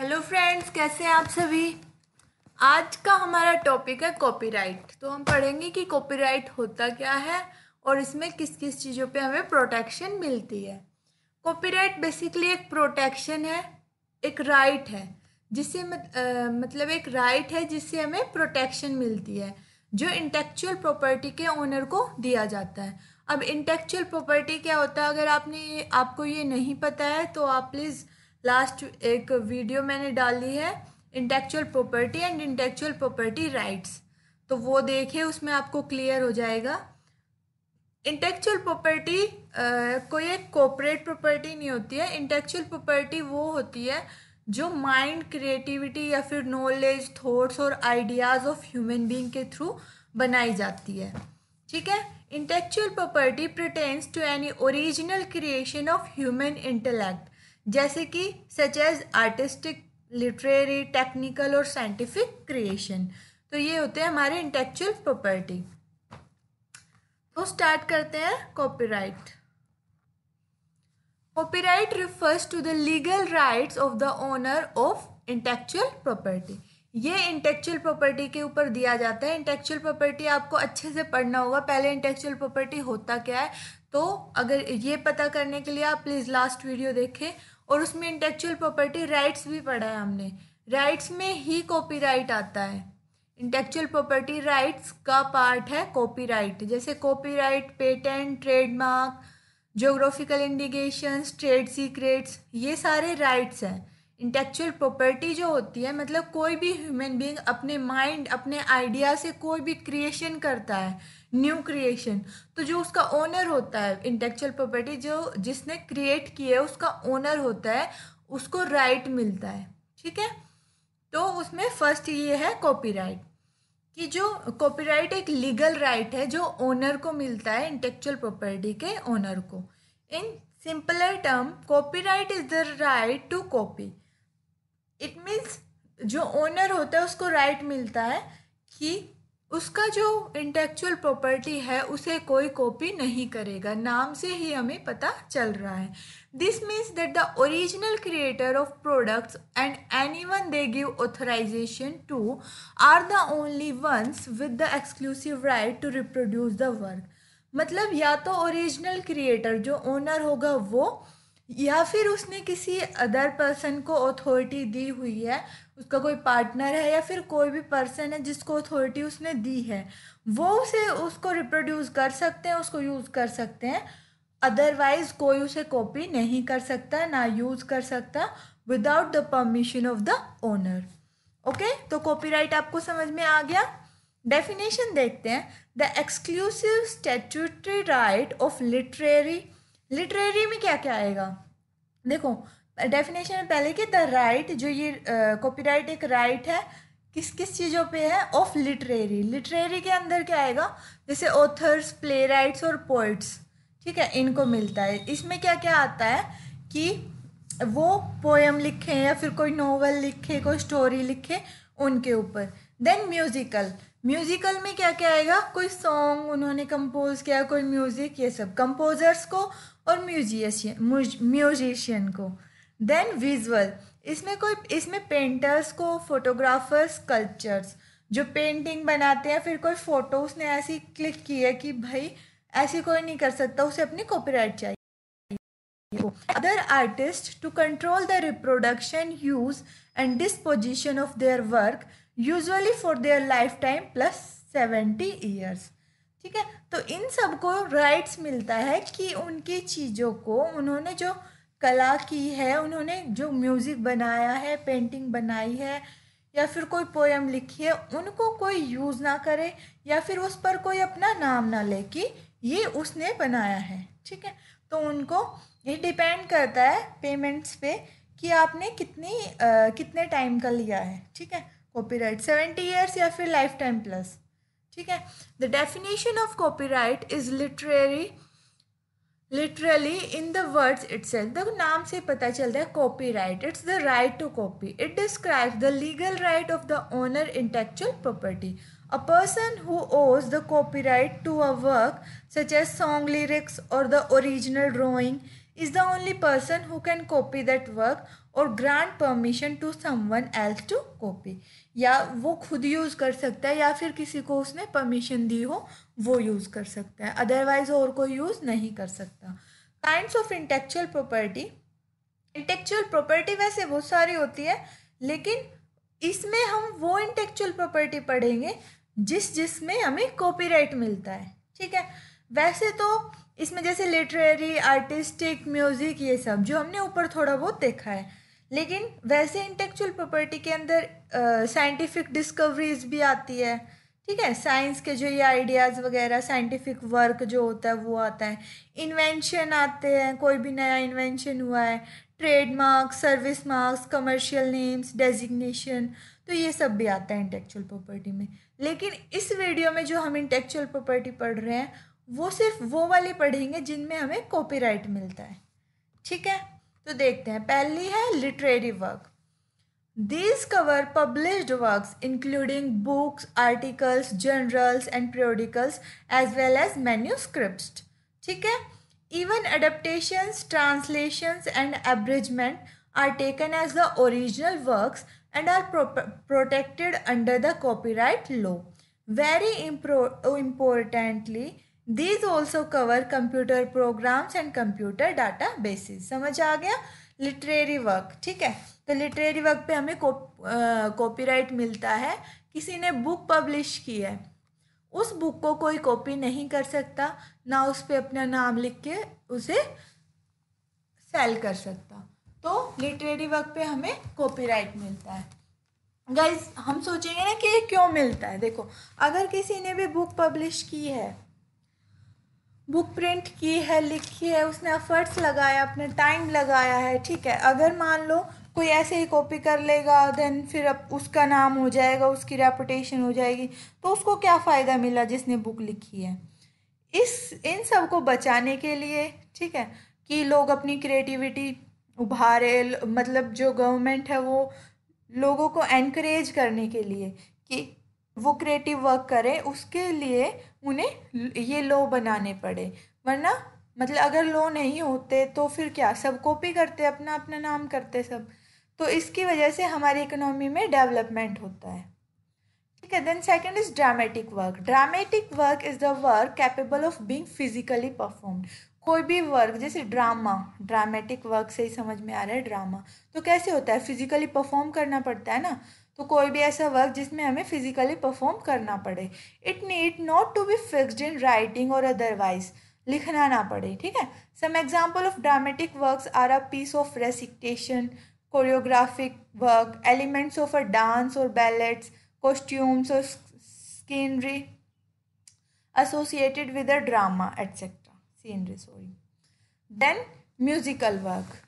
Hello friends कैसे हैं आप सभी आज का हमारा टॉपिक है कॉपीराइट तो हम पढ़ेंगे कि कॉपीराइट होता क्या है और इसमें किस किस चीज़ों पे हमें प्रोटेक्शन मिलती है कॉपीराइट बेसिकली एक प्रोटेक्शन है एक राइट है जिससे मत, आ, मतलब एक राइट है जिससे हमें प्रोटेक्शन मिलती है जो इंटेक्चुअल प्रॉपर्टी के ओनर को दिया जाता है अब इंटेक्चुअल प्रॉपर्टी क्या होता है अगर आपने आपको ये नहीं पता है तो आप प्लीज़ लास्ट एक वीडियो मैंने डाली है intellectual property and intellectual property rights तो वो देखें उसमें आपको क्लियर हो जाएगा इंटेक्चुअल प्रॉपर्टी कोई एक कॉपरेट प्रॉपर्टी नहीं होती है इंटेक्चुअल प्रॉपर्टी वो होती है जो माइंड क्रिएटिविटी या फिर नॉलेज थॉट्स और आइडियाज़ ऑफ ह्यूमन बीइंग के थ्रू बनाई जाती है ठीक है intellectual property pertains to any original creation of human intellect जैसे कि such as artistic literary technical और साइंटिफिक क्रिएशन तो ये होते हैं हमारे इंटेक्चुअल प्रॉपर्टी तो स्टार्ट करते हैं copyright copyright refers to the legal rights of the owner of intellectual property ये इंटेक्चुअल प्रॉपर्टी के ऊपर दिया जाता है इंटेक्चुअल प्रॉपर्टी आपको अच्छे से पढ़ना होगा पहले इंटेक्चुअल प्रॉपर्टी होता क्या है तो अगर ये पता करने के लिए आप प्लीज़ लास्ट वीडियो देखें और उसमें इंटेक्चुअल प्रॉपर्टी राइट्स भी पढ़ा है हमने राइट्स में ही कॉपीराइट आता है इंटेक्चुअल प्रॉपर्टी राइट्स का पार्ट है कॉपीराइट जैसे copyright patent trademark geographical indications trade secrets ये सारे राइट्स हैं इंटेक्चुअल प्रॉपर्टी जो होती है मतलब कोई भी ह्यूमन बींग अपने माइंड अपने आइडिया से कोई भी क्रिएशन करता है न्यू क्रिएशन तो जो उसका ओनर होता है इंटेक्चुअल प्रॉपर्टी जो जिसने क्रिएट किया है उसका ओनर होता है उसको राइट मिलता है ठीक है तो उसमें फर्स्ट ये है कॉपीराइट कि जो कॉपीराइट एक लीगल राइट है जो ओनर को मिलता है इंटेक्चुअल प्रॉपर्टी के ओनर को in simpler term copyright is the right to copy it means जो ओनर होता है उसको राइट मिलता है कि उसका जो इंटेक्चुअल प्रॉपर्टी है उसे कोई कॉपी नहीं करेगा नाम से ही हमें पता चल रहा है this means that the original creator of products and anyone they give authorization to are the only ones with the exclusive right to reproduce the work मतलब या तो ओरिजिनल क्रिएटर जो ओनर होगा वो या फिर उसने किसी अदर पर्सन को अथॉरिटी दी हुई है उसका कोई पार्टनर है या फिर कोई भी पर्सन है जिसको अथॉरिटी उसने दी है वो उसे उसको रिप्रोड्यूस कर सकते हैं उसको यूज़ कर सकते हैं अदरवाइज कोई उसे कॉपी नहीं कर सकता ना यूज़ कर सकता without the permission of the owner okay तो कॉपीराइट आपको समझ में आ गया डेफिनेशन देखते हैं the exclusive statutory right of literary literary में क्या क्या आएगा देखो डेफिनेशन में पहले कि द राइट जो ये कॉपीराइट राइट एक राइट है किस किस चीज़ों पे है ऑफ लिटरेरी लिटरेरी के अंदर क्या आएगा जैसे ऑथर्स प्ले राइट्स और पोइट्स ठीक है इनको मिलता है इसमें क्या क्या आता है कि वो पोएम लिखे या फिर कोई नोवेल लिखे कोई स्टोरी लिखे उनके ऊपर देन म्यूज़िकल म्यूज़िकल में क्या क्या आएगा कोई सॉन्ग उन्होंने कंपोज किया कोई म्यूज़िक ये सब कंपोजर्स को और म्यूजिशियन म्यूजिशियन को देन विजुअल इसमें कोई इसमें पेंटर्स को फोटोग्राफर्स कल्चर्स जो पेंटिंग बनाते हैं फिर कोई फोटो उसने ऐसी क्लिक की है कि भाई ऐसी कोई नहीं कर सकता उसे अपनी कॉपीराइट चाहिए other artist to control the reproduction use and disposition of their work usually for their lifetime plus seventy years ठीक है तो इन सबको राइट्स मिलता है कि उनकी चीज़ों को उन्होंने जो कला की है उन्होंने जो म्यूज़िक बनाया है पेंटिंग बनाई है या फिर कोई पोएम लिखी है उनको कोई यूज़ ना करे या फिर उस पर कोई अपना नाम ना ले कि ये उसने बनाया है ठीक है तो उनको ये डिपेंड करता है पेमेंट्स पे कि आपने कितनी आ, कितने टाइम का लिया है ठीक है कॉपीराइट सेवेंटी ईयर्स या फिर लाइफ टाइम प्लस ठीक है the definition of copyright is literary literally in the words itself the naam se pata chalta copyright it's the right to copy it describes the legal right of the owner intellectual property a person who owes the copyright to a work such as song lyrics or the original drawing is the only person who can copy that work और grant permission to someone else to copy या वो खुद use कर सकता है या फिर किसी को उसने परमिशन दी हो वो यूज़ कर सकता है अदरवाइज और कोई यूज़ नहीं कर सकता kinds of intellectual property intellectual property वैसे बहुत सारी होती है लेकिन इसमें हम वो इंटेक्चुअल प्रॉपर्टी पढ़ेंगे जिस जिसमें हमें कॉपीराइट मिलता है ठीक है वैसे तो इसमें जैसे लिटरेरी आर्टिस्टिक म्यूज़िक ये सब जो हमने ऊपर थोड़ा बहुत देखा है लेकिन वैसे इंटेक्चुअल प्रॉपर्टी के अंदर साइंटिफिक डिस्कवरीज भी आती है ठीक है साइंस के जो ये आइडियाज़ वगैरह साइंटिफिक वर्क जो होता है वो आता है इन्वेंशन आते हैं कोई भी नया इन्वेंशन हुआ है trademark service marks commercial names designation तो ये सब भी आता है इंटेक्चुअल प्रॉपर्टी में लेकिन इस वीडियो में जो हम इंटेक्चुअल प्रॉपर्टी पढ़ रहे हैं वो सिर्फ वो वाले पढ़ेंगे जिनमें हमें कॉपीराइट मिलता है ठीक है तो देखते हैं पहली है literary work this cover published work including books articles journals and periodicals as well as manuscript ठीक है even adaptations translations and abridgement are taken as the original work and are protected under the copy right law very importantly these also cover computer programs and computer databases समझ आ गया literary work ठीक है तो literary work पे हमें copyright मिलता है किसी ने बुक पब्लिश की है उस बुक को कोई कॉपी नहीं कर सकता ना उस पर अपना नाम लिख के उसे सेल कर सकता तो लिटरेरी वर्क पे हमें कॉपीराइट मिलता है गाइज हम सोचेंगे ना कि ये क्यों मिलता है देखो अगर किसी ने भी बुक पब्लिश की है बुक प्रिंट की है लिखी है उसने एफर्ट्स लगाया अपने टाइम लगाया है ठीक है अगर मान लो कोई ऐसे ही कॉपी कर लेगा देन फिर अब उसका नाम हो जाएगा उसकी रेपुटेशन हो जाएगी तो उसको क्या फ़ायदा मिला जिसने बुक लिखी है इस इन सब को बचाने के लिए ठीक है कि लोग अपनी क्रिएटिविटी उभारे मतलब जो गवर्नमेंट है वो लोगों को एनकरेज करने के लिए कि वो क्रिएटिव वर्क करें उसके लिए उन्हें ये लो बनाने पड़े वरना मतलब अगर लो नहीं होते तो फिर क्या सब कॉपी करते अपना अपना नाम करते सब तो इसकी वजह से हमारी इकोनॉमी में डेवलपमेंट होता है ठीक है then second is dramatic work dramatic work is the work capable of being physically performed कोई भी वर्क जैसे ड्रामा ड्रामेटिक वर्क से ही समझ में आ रहा है ड्रामा तो कैसे होता है फिजिकली परफॉर्म करना पड़ता है ना तो कोई भी ऐसा वर्क जिसमें हमें फिजिकली परफॉर्म करना पड़े it need not to be fixed in writing और अदरवाइज लिखना ना पड़े ठीक है some example of dramatic work are a piece of recitation choreographic work elements of a dance और बैलेट्स कॉस्ट्यूम्स और scenery associated with a drama etcetera scenery sorry then musical work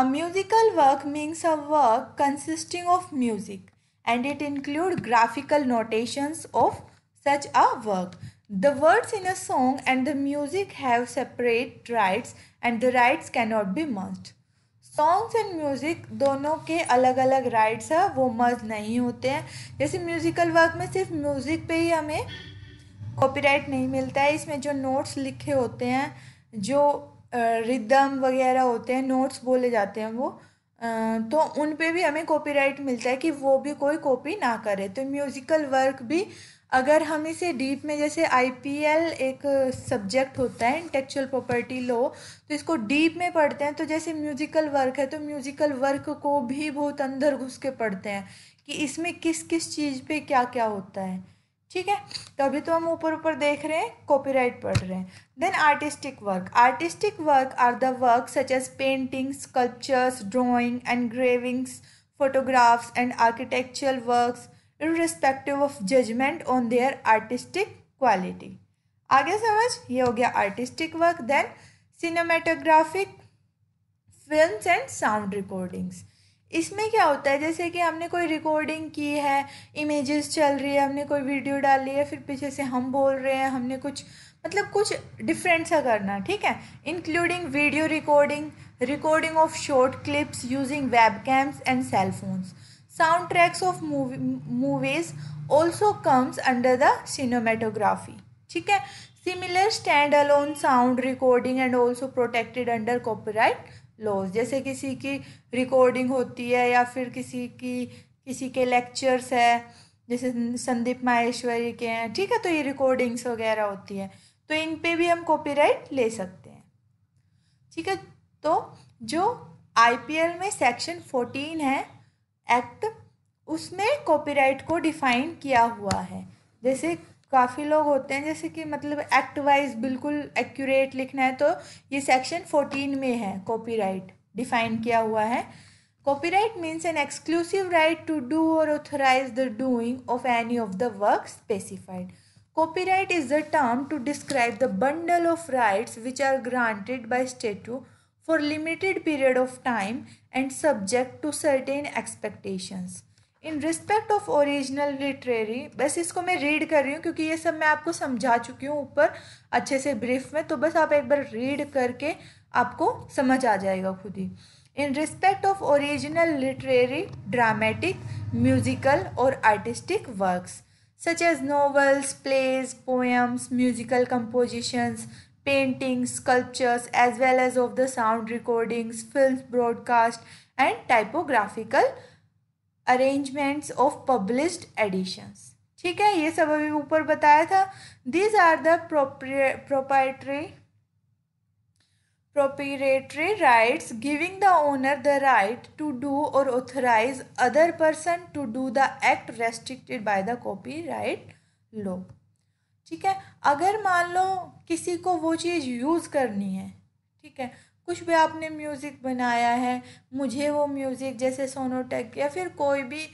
A musical work means a work consisting of music and it include graphical notations of such a work. The words in a song and the music have separate rights and the rights cannot be merged. Songs and music दोनों के अलग अलग rights हैं वो मर्ज नहीं होते हैं जैसे म्यूज़िकल वर्क में सिर्फ म्यूज़िक पे ही हमें कॉपीराइट नहीं मिलता है इसमें जो नोट्स लिखे होते हैं जो रिदम वगैरह होते हैं नोट्स बोले जाते हैं वो तो उन पे भी हमें कॉपीराइट मिलता है कि वो भी कोई कॉपी ना करे तो म्यूज़िकल वर्क भी अगर हम इसे डीप में जैसे आईपीएल एक सब्जेक्ट होता है इंटेक्चुअल प्रॉपर्टी लॉ तो इसको डीप में पढ़ते हैं तो जैसे म्यूज़िकल वर्क है तो म्यूज़िकल वर्क को भी बहुत अंदर घुस के पढ़ते हैं कि इसमें किस किस चीज़ पे क्या क्या होता है ठीक है तो अभी तो हम ऊपर ऊपर देख रहे हैं कॉपीराइट पढ़ रहे हैं then artistic work artistic work are the work such as paintings sculptures drawing engravings and architectural work irrespective of judgment on their artistic quality आगे समझ ये हो गया artistic work then cinematographic film and sound recordings इसमें क्या होता है जैसे कि हमने कोई रिकॉर्डिंग की है इमेजेस चल रही है हमने कोई वीडियो डाली है फिर पीछे से हम बोल रहे हैं हमने कुछ मतलब कुछ डिफरेंट सा करना ठीक है including video recording recording of short clips using webcams and cell phones soundtracks of movies also comes under the cinematography ठीक है similar stand alone sound recording and also protected under copyright laws जैसे किसी की recording होती है या फिर किसी की किसी के लेक्चर्स है जैसे संदीप माहेश्वरी के हैं ठीक है तो ये रिकॉर्डिंग्स वगैरह होती है तो इन पे भी हम कॉपीराइट ले सकते हैं ठीक है तो जो आईपीएल में सेक्शन फोर्टीन है एक्ट उसमें कॉपीराइट को डिफाइन किया हुआ है जैसे काफ़ी लोग होते हैं जैसे कि मतलब एक्ट वाइज बिल्कुल एक्यूरेट लिखना है तो ये सेक्शन फोर्टीन में है कॉपीराइट डिफाइन किया हुआ है copyright means an exclusive right to do और authorize the doing of any of the work specified copyright is the term to describe the bundle of right which are granted by statute for limited period of time and subject to certain expectations in respect of original literary बस इसको मैं read कर रही हूँ क्योंकि ये सब मैं आपको समझा चुकी हूँ ऊपर अच्छे से ब्रीफ में तो बस आप एक बार रीड करके आपको समझ आ जाएगा खुद ही in respect of original literary dramatic musical और artistic works such as novels plays poems musical compositions paintings sculptures as well as of the sound recordings film broadcast and typographical arrangements of published editions ठीक है ये सब अभी ऊपर बताया था these are the proprietary proprietary rights giving the owner the right to do और authorize other person to do the act restricted by the copy right law ठीक है अगर मान लो किसी को वो चीज़ यूज़ करनी है ठीक है कुछ भी आपने म्यूज़िक बनाया है मुझे वो म्यूज़िक जैसे सोनोटेक या फिर कोई भी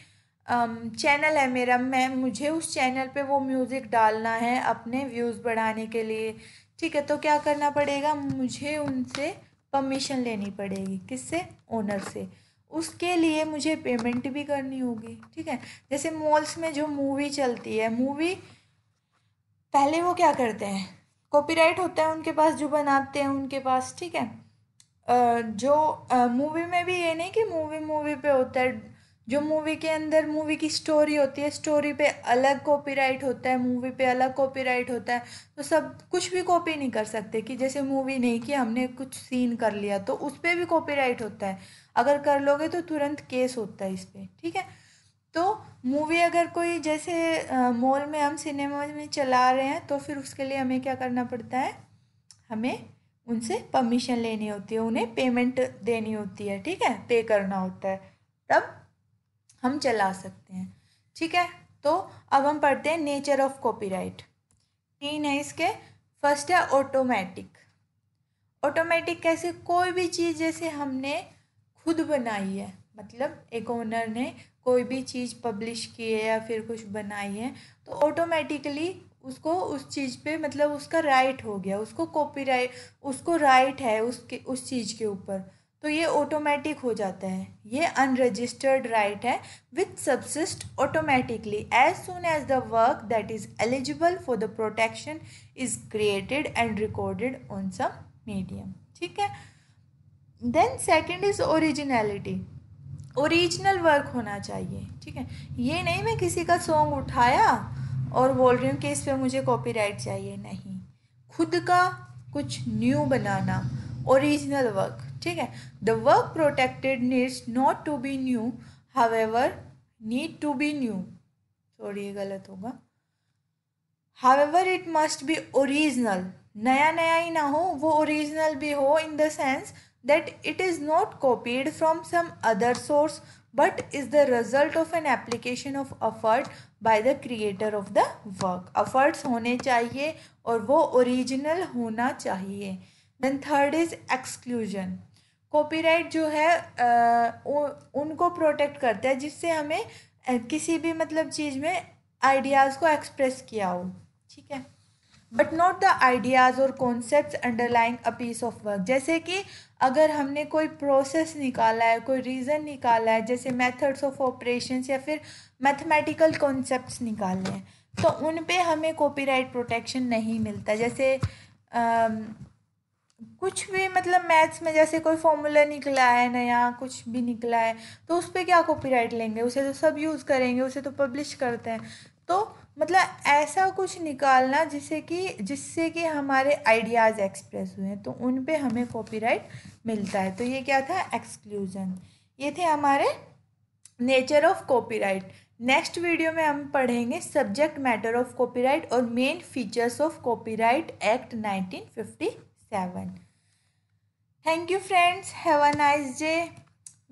चैनल है मेरा मैं मुझे उस चैनल पे वो म्यूज़िक डालना है अपने व्यूज़ बढ़ाने के लिए ठीक है तो क्या करना पड़ेगा मुझे उनसे परमिशन लेनी पड़ेगी किससे ओनर से उसके लिए मुझे पेमेंट भी करनी होगी ठीक है जैसे मॉल्स में जो मूवी चलती है मूवी पहले वो क्या करते हैं कॉपीराइट होता है उनके पास जो बनाते हैं उनके पास ठीक है जो मूवी में भी ये नहीं कि मूवी मूवी पे होता है जो मूवी के अंदर मूवी की स्टोरी होती है स्टोरी पे अलग कॉपीराइट होता है मूवी पे अलग कॉपीराइट होता है तो सब कुछ भी कॉपी नहीं कर सकते कि जैसे मूवी नहीं कि हमने कुछ सीन कर लिया तो उस पर भी कॉपीराइट होता है अगर कर लोगे तो तुरंत केस होता है इस पर ठीक है तो मूवी अगर कोई जैसे मॉल में हम सिनेमा में चला रहे हैं तो फिर उसके लिए हमें क्या करना पड़ता है हमें उनसे परमिशन लेनी होती है उन्हें पेमेंट देनी होती है ठीक है पे करना होता है तब हम चला सकते हैं ठीक है तो अब हम पढ़ते हैं नेचर ऑफ कॉपीराइट तीन है इसके फर्स्ट है ऑटोमेटिक ऑटोमेटिक कैसे कोई भी चीज़ जैसे हमने खुद बनाई है मतलब एक ओनर ने कोई भी चीज़ पब्लिश की है या फिर कुछ बनाई है तो ऑटोमेटिकली उसको उस चीज़ पे मतलब उसका राइट हो गया उसको कॉपी उसको राइट है उसके उस चीज़ के ऊपर तो ये ऑटोमेटिक हो जाता है ये अनरजिस्टर्ड राइट है with subsist automatically as soon as the work that is eligible for the protection is created and recorded on some medium ठीक है then second is originality original work होना चाहिए ठीक है ये नहीं मैं किसी का सॉन्ग उठाया और बोल रही हूँ कि इस पर मुझे कॉपीराइट चाहिए नहीं खुद का कुछ न्यू बनाना ओरिजिनल वर्क ठीक है the work protected needs not to be new however need to be new sorry ये गलत होगा however it must be original नया नया ही ना हो वो ओरिजिनल भी हो in the sense that it is not copied from some other source but is the result of an application of effort by the creator of the work efforts होने चाहिए और वो ओरिजिनल होना चाहिए then third is exclusion copyright जो है उनको protect करता है जिससे हमें किसी भी मतलब चीज़ में आइडियाज़ को एक्सप्रेस किया हो ठीक है बट नॉट द आइडियाज़ और concept underlying a piece of work जैसे कि अगर हमने कोई प्रोसेस निकाला है कोई रीज़न निकाला है जैसे मेथड्स ऑफ ऑपरेशंस या फिर मैथमेटिकल कॉन्सेप्ट्स निकालने हैं तो उन पे हमें कॉपीराइट प्रोटेक्शन नहीं मिलता जैसे आ, कुछ भी मतलब मैथ्स में जैसे कोई फॉर्मूला निकला है नया कुछ भी निकला है तो उस पर क्या कॉपीराइट लेंगे उसे तो सब यूज़ करेंगे उसे तो पब्लिश करते हैं तो मतलब ऐसा कुछ निकालना जिससे कि जिससे कि हमारे आइडियाज़ एक्सप्रेस हुए हैं तो उन पे हमें कॉपीराइट मिलता है तो ये क्या था एक्सक्लूजन ये थे हमारे nature of copyright next video में हम पढ़ेंगे सब्जेक्ट मैटर ऑफ कॉपीराइट और main features of copyright act 1957 thank you friends have a nice day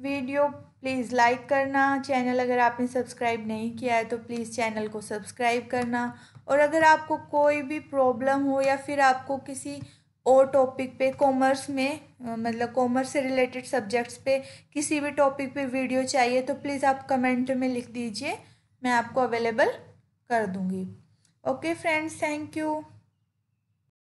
video please like करना चैनल अगर आपने सब्सक्राइब नहीं किया है तो प्लीज़ चैनल को सब्सक्राइब करना और अगर आपको कोई भी प्रॉब्लम हो या फिर आपको किसी और टॉपिक पे कॉमर्स में मतलब कॉमर्स से रिलेटेड सब्जेक्ट्स पे किसी भी टॉपिक पे वीडियो चाहिए तो प्लीज़ आप कमेंट में लिख दीजिए मैं आपको अवेलेबल कर दूँगी ओके फ्रेंड्स थैंक यू